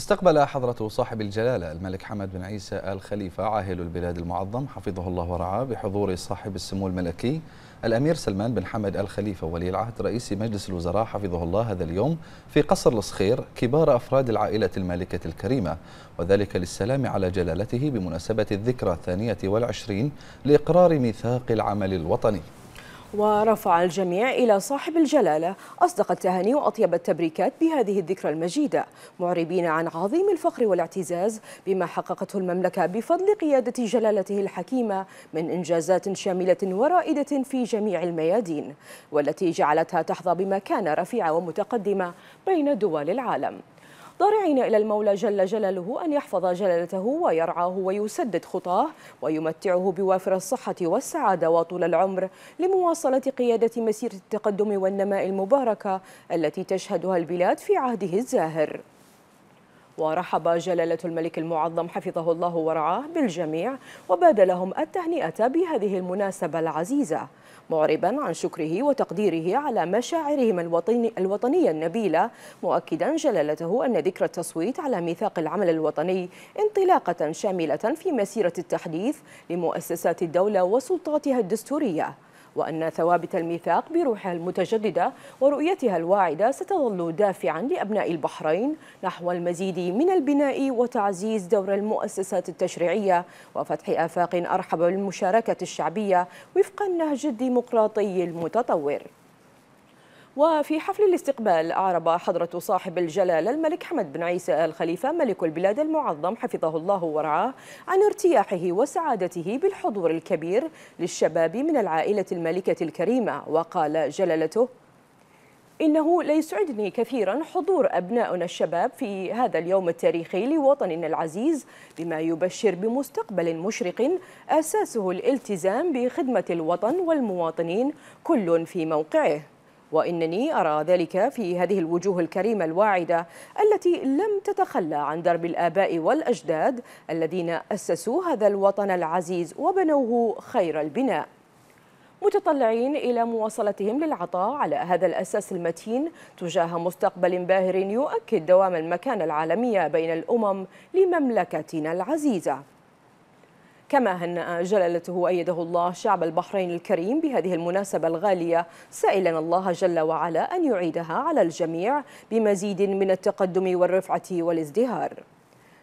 استقبل حضرة صاحب الجلالة الملك حمد بن عيسى آل خليفة عاهل البلاد المعظم حفظه الله ورعاه بحضور صاحب السمو الملكي الأمير سلمان بن حمد آل خليفة ولي العهد رئيس مجلس الوزراء حفظه الله هذا اليوم في قصر الصخير كبار أفراد العائلة المالكة الكريمة وذلك للسلام على جلالته بمناسبة الذكرى الثانية والعشرين لإقرار ميثاق العمل الوطني ورفع الجميع إلى صاحب الجلالة أصدق التهاني وأطيب التبريكات بهذه الذكرى المجيدة معربين عن عظيم الفخر والاعتزاز بما حققته المملكة بفضل قيادة جلالته الحكيمة من إنجازات شاملة ورائدة في جميع الميادين والتي جعلتها تحظى بمكانة رفيعة ومتقدمة بين دول العالم ضارعين إلى المولى جل جلاله أن يحفظ جلالته ويرعاه ويسدد خطاه ويمتعه بوافر الصحة والسعادة وطول العمر لمواصلة قيادة مسيرة التقدم والنماء المباركة التي تشهدها البلاد في عهده الزاهر ورحب جلالة الملك المعظم حفظه الله ورعاه بالجميع وبادلهم التهنئة بهذه المناسبة العزيزة معربا عن شكره وتقديره على مشاعرهم الوطنية النبيلة مؤكدا جلالته أن ذكر التصويت على ميثاق العمل الوطني انطلاقة شاملة في مسيرة التحديث لمؤسسات الدولة وسلطاتها الدستورية وأن ثوابت الميثاق بروحها المتجددة ورؤيتها الواعدة ستظل دافعا لأبناء البحرين نحو المزيد من البناء وتعزيز دور المؤسسات التشريعية وفتح آفاق أرحب بالمشاركة الشعبية وفق النهج الديمقراطي المتطور وفي حفل الاستقبال أعرب حضرة صاحب الجلالة الملك حمد بن عيسى الخليفة ملك البلاد المعظم حفظه الله ورعاه عن ارتياحه وسعادته بالحضور الكبير للشباب من العائلة الملكة الكريمة وقال جلالته إنه ليسعدني كثيرا حضور أبنائنا الشباب في هذا اليوم التاريخي لوطننا العزيز بما يبشر بمستقبل مشرق أساسه الالتزام بخدمة الوطن والمواطنين كل في موقعه وإنني أرى ذلك في هذه الوجوه الكريمة الواعدة التي لم تتخلى عن درب الآباء والأجداد الذين أسسوا هذا الوطن العزيز وبنوه خير البناء متطلعين إلى مواصلتهم للعطاء على هذا الأساس المتين تجاه مستقبل باهر يؤكد دوام المكانة العالمية بين الأمم لمملكتنا العزيزة كما هنأ جلالته أيده الله شعب البحرين الكريم بهذه المناسبة الغالية سائلا الله جل وعلا أن يعيدها على الجميع بمزيد من التقدم والرفعة والازدهار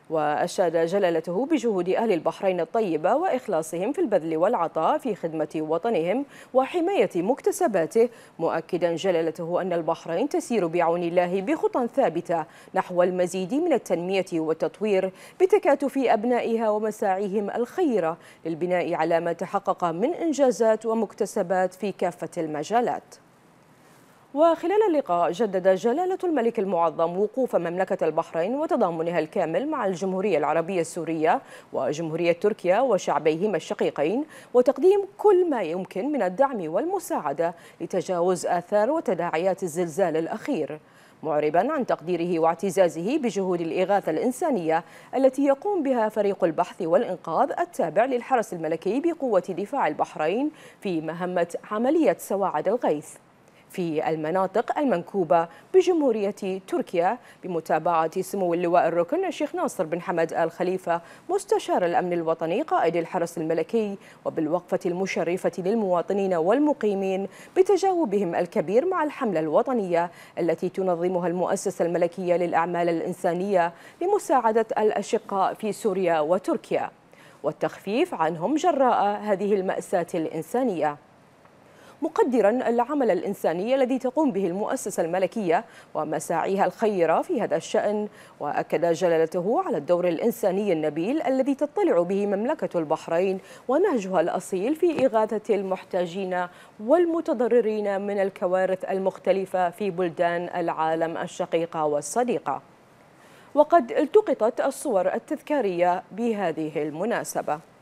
وأشاد جلالته بجهود أهل البحرين الطيبة وإخلاصهم في البذل والعطاء في خدمة وطنهم وحماية مكتسباته مؤكدا جلالته أن البحرين تسير بعون الله بخطى ثابتة نحو المزيد من التنمية والتطوير بتكاتف أبنائها ومساعيهم الخيرة للبناء على ما تحقق من إنجازات ومكتسبات في كافة المجالات وخلال اللقاء جدد جلالة الملك المعظم وقوف مملكة البحرين وتضامنها الكامل مع الجمهورية العربية السورية وجمهورية تركيا وشعبيهما الشقيقين وتقديم كل ما يمكن من الدعم والمساعدة لتجاوز آثار وتداعيات الزلزال الأخير معربا عن تقديره واعتزازه بجهود الإغاثة الإنسانية التي يقوم بها فريق البحث والإنقاذ التابع للحرس الملكي بقوة دفاع البحرين في مهمة عملية سواعد الغيث في المناطق المنكوبة بجمهورية تركيا بمتابعة سمو اللواء الركن الشيخ ناصر بن حمد الخليفة مستشار الأمن الوطني قائد الحرس الملكي وبالوقفة المشرفة للمواطنين والمقيمين بتجاوبهم الكبير مع الحملة الوطنية التي تنظمها المؤسسة الملكية للأعمال الإنسانية لمساعدة الأشقاء في سوريا وتركيا والتخفيف عنهم جراء هذه المأساة الإنسانية مقدرا العمل الإنساني الذي تقوم به المؤسسة الملكية ومساعيها الخيرة في هذا الشأن وأكد جلالته على الدور الإنساني النبيل الذي تطلع به مملكة البحرين ونهجها الأصيل في إغاثة المحتاجين والمتضررين من الكوارث المختلفة في بلدان العالم الشقيقة والصديقة وقد التقطت الصور التذكارية بهذه المناسبة